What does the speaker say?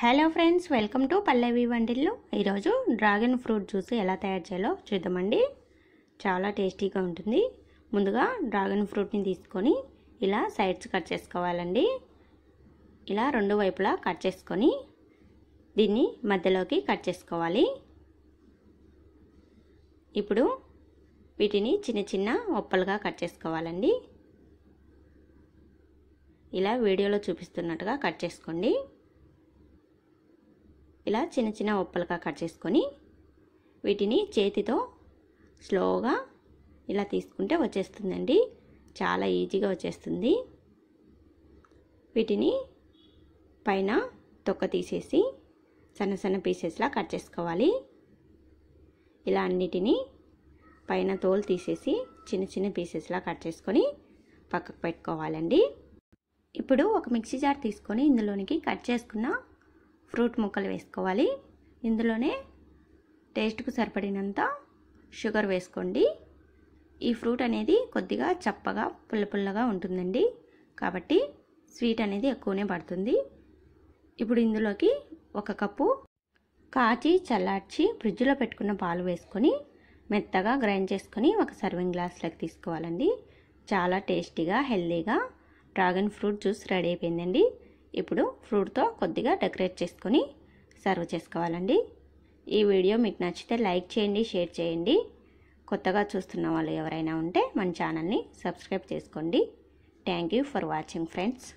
hello friends welcome to Pallavi వంటిల్లు ఈరోజు dragon fruit juice ఎలా తయారు చేయాలో చూద్దామండి చాలా టేస్టీగా ఉంటుంది ముందుగా డ్రాగన్ ఫ్రూట్ని తీసుకొని ఇలా సైడ్స్ కట్ చేసుకోవాలండి ఇలా రెండు వైపులా కట్ చేసుకొని దీన్ని మధ్యలోకి కట్ చేసుకోవాలి ఇప్పుడు వీటిని చిన్న చిన్న ఒప్పలుగా కట్ చేసుకోవాలండి ఇలా వీడియోలో చూపిస్తున్నట్టుగా కట్ చేసుకోండి ఇలా చిన్న చిన్న ఉప్పలుగా కట్ చేసుకొని వీటిని చేతితో స్లోగా ఇలా తీసుకుంటే వచ్చేస్తుందండి చాలా ఈజీగా వచ్చేస్తుంది వీటిని పైన తొక్క తీసేసి సన్న సన్న పీసెస్లా కట్ చేసుకోవాలి ఇలా అన్నిటినీ పైన తోలు తీసేసి చిన్న చిన్న పీసెస్లా కట్ చేసుకొని పక్కకు పెట్టుకోవాలండి ఇప్పుడు ఒక మిక్సీ జార్ తీసుకొని ఇందులోనికి కట్ చేసుకున్న ఫ్రూట్ ముక్కలు వేసుకోవాలి ఇందులోనే టేస్ట్కు సరిపడినంత షుగర్ వేసుకోండి ఈ ఫ్రూట్ అనేది కొద్దిగా చప్పగా పుల్లపుల్లగా ఉంటుందండి కాబట్టి స్వీట్ అనేది ఎక్కువనే పడుతుంది ఇప్పుడు ఇందులోకి ఒక కప్పు కాచి చల్లార్చి ఫ్రిడ్జ్లో పెట్టుకున్న పాలు వేసుకొని మెత్తగా గ్రైండ్ చేసుకొని ఒక సర్వింగ్ గ్లాస్లోకి తీసుకోవాలండి చాలా టేస్టీగా హెల్తీగా డ్రాగన్ ఫ్రూట్ జ్యూస్ రెడీ అయిపోయిందండి ఇప్పుడు ఫ్రూట్తో కొద్దిగా డెకరేట్ చేసుకొని సర్వ్ చేసుకోవాలండి ఈ వీడియో మీకు నచ్చితే లైక్ చేయండి షేర్ చేయండి కొత్తగా చూస్తున్న వాళ్ళు ఎవరైనా ఉంటే మన ఛానల్ని సబ్స్క్రైబ్ చేసుకోండి థ్యాంక్ ఫర్ వాచింగ్ ఫ్రెండ్స్